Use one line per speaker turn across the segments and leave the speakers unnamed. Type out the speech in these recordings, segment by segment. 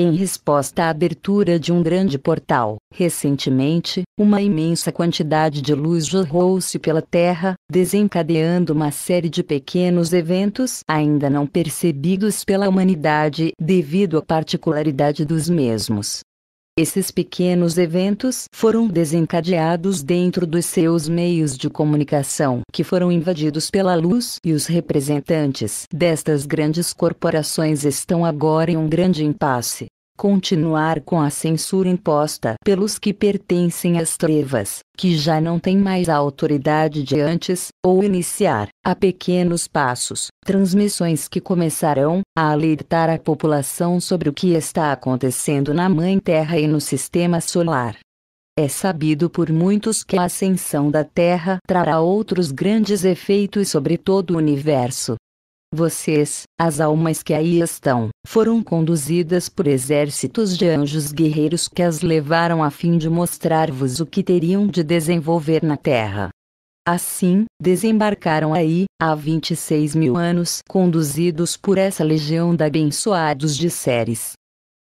Em resposta à abertura de um grande portal, recentemente, uma imensa quantidade de luz jorrou-se pela Terra, desencadeando uma série de pequenos eventos ainda não percebidos pela humanidade devido à particularidade dos mesmos. Esses pequenos eventos foram desencadeados dentro dos seus meios de comunicação, que foram invadidos pela luz, e os representantes destas grandes corporações estão agora em um grande impasse continuar com a censura imposta pelos que pertencem às trevas, que já não têm mais a autoridade de antes, ou iniciar, a pequenos passos, transmissões que começarão a alertar a população sobre o que está acontecendo na Mãe Terra e no sistema solar. É sabido por muitos que a ascensão da Terra trará outros grandes efeitos sobre todo o universo, vocês, as almas que aí estão, foram conduzidas por exércitos de anjos guerreiros que as levaram a fim de mostrar-vos o que teriam de desenvolver na terra. Assim, desembarcaram aí, há 26 mil anos, conduzidos por essa legião de abençoados de Ceres,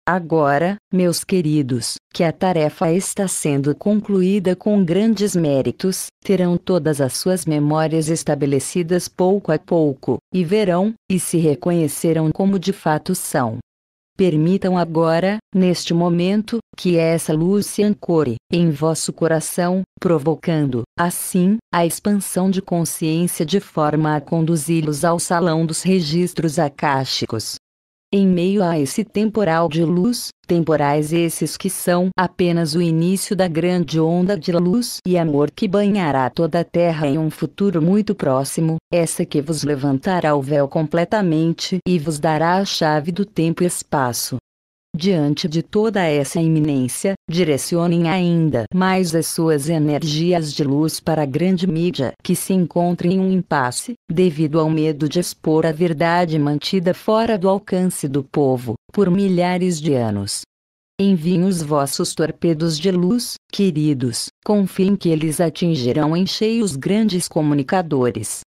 Agora, meus queridos, que a tarefa está sendo concluída com grandes méritos, terão todas as suas memórias estabelecidas pouco a pouco, e verão, e se reconhecerão como de fato são. Permitam agora, neste momento, que essa luz se ancore em vosso coração, provocando, assim, a expansão de consciência de forma a conduzi-los ao salão dos registros akáshicos. Em meio a esse temporal de luz, temporais esses que são apenas o início da grande onda de luz e amor que banhará toda a terra em um futuro muito próximo, essa que vos levantará o véu completamente e vos dará a chave do tempo e espaço. Diante de toda essa iminência, direcionem ainda mais as suas energias de luz para a grande mídia que se encontra em um impasse, devido ao medo de expor a verdade mantida fora do alcance do povo, por milhares de anos. Enviem os vossos torpedos de luz, queridos, confiem que eles atingirão em cheio os grandes comunicadores,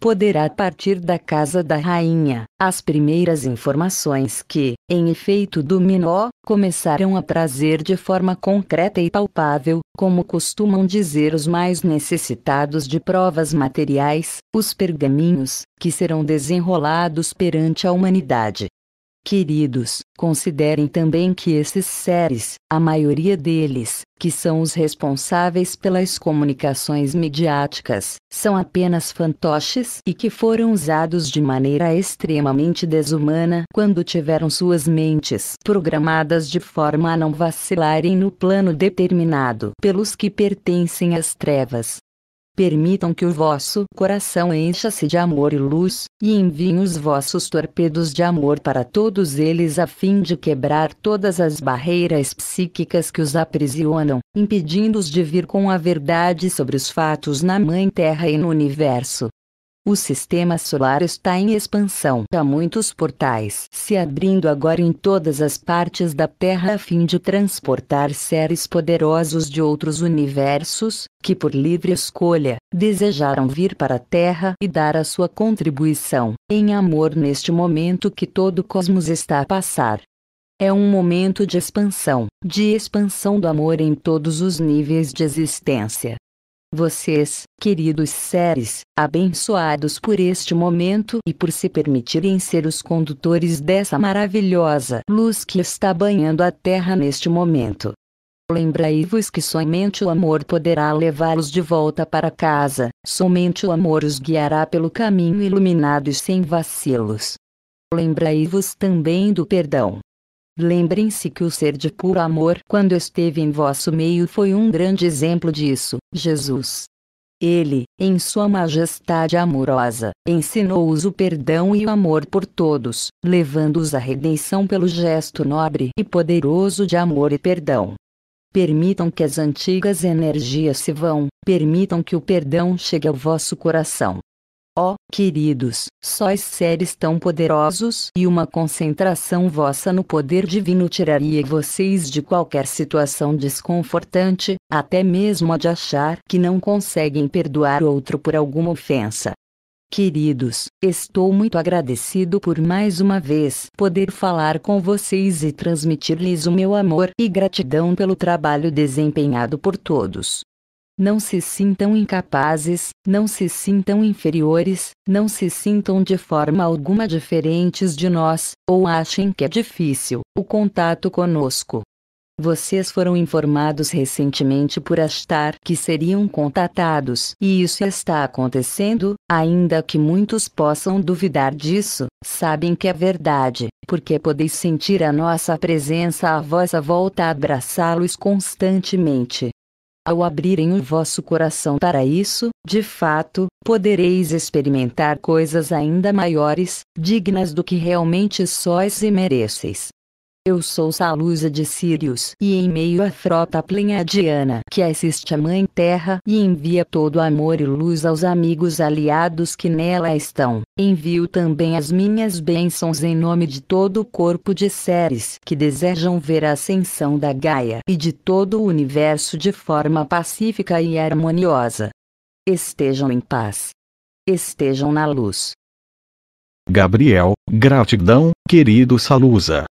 poderá partir da casa da rainha. As primeiras informações que, em efeito dominó, começaram a trazer de forma concreta e palpável, como costumam dizer os mais necessitados de provas materiais, os pergaminhos, que serão desenrolados perante a humanidade. Queridos, considerem também que esses seres, a maioria deles, que são os responsáveis pelas comunicações midiáticas, são apenas fantoches e que foram usados de maneira extremamente desumana quando tiveram suas mentes programadas de forma a não vacilarem no plano determinado pelos que pertencem às trevas permitam que o vosso coração encha-se de amor e luz, e enviem os vossos torpedos de amor para todos eles a fim de quebrar todas as barreiras psíquicas que os aprisionam, impedindo-os de vir com a verdade sobre os fatos na Mãe Terra e no Universo. O sistema solar está em expansão. Há muitos portais se abrindo agora em todas as partes da Terra a fim de transportar seres poderosos de outros universos, que por livre escolha, desejaram vir para a Terra e dar a sua contribuição, em amor neste momento que todo o cosmos está a passar. É um momento de expansão, de expansão do amor em todos os níveis de existência. Vocês, queridos seres, abençoados por este momento e por se permitirem ser os condutores dessa maravilhosa luz que está banhando a Terra neste momento. Lembrai-vos que somente o amor poderá levá-los de volta para casa, somente o amor os guiará pelo caminho iluminado e sem vacilos. Lembrai-vos também do perdão. Lembrem-se que o ser de puro amor, quando esteve em vosso meio, foi um grande exemplo disso, Jesus. Ele, em sua majestade amorosa, ensinou-os o perdão e o amor por todos, levando-os à redenção pelo gesto nobre e poderoso de amor e perdão. Permitam que as antigas energias se vão, permitam que o perdão chegue ao vosso coração, Ó, oh, queridos, sóis seres tão poderosos e uma concentração vossa no poder divino tiraria vocês de qualquer situação desconfortante, até mesmo a de achar que não conseguem perdoar outro por alguma ofensa. Queridos, estou muito agradecido por mais uma vez poder falar com vocês e transmitir-lhes o meu amor e gratidão pelo trabalho desempenhado por todos. Não se sintam incapazes, não se sintam inferiores, não se sintam de forma alguma diferentes de nós, ou achem que é difícil o contato conosco. Vocês foram informados recentemente por Astar que seriam contatados, e isso está acontecendo, ainda que muitos possam duvidar disso, sabem que é verdade, porque podeis sentir a nossa presença à vossa volta abraçá-los constantemente. Ao abrirem o vosso coração para isso, de fato, podereis experimentar coisas ainda maiores, dignas do que realmente sois e mereceis. Eu sou Salusa de Sirius e em meio à frota plenadiana que assiste a Mãe Terra e envia todo amor e luz aos amigos aliados que nela estão. Envio também as minhas bênçãos em nome de todo o corpo de seres que desejam ver a ascensão da Gaia e de todo o universo de forma pacífica e harmoniosa. Estejam em paz. Estejam na luz. Gabriel, gratidão, querido Salusa.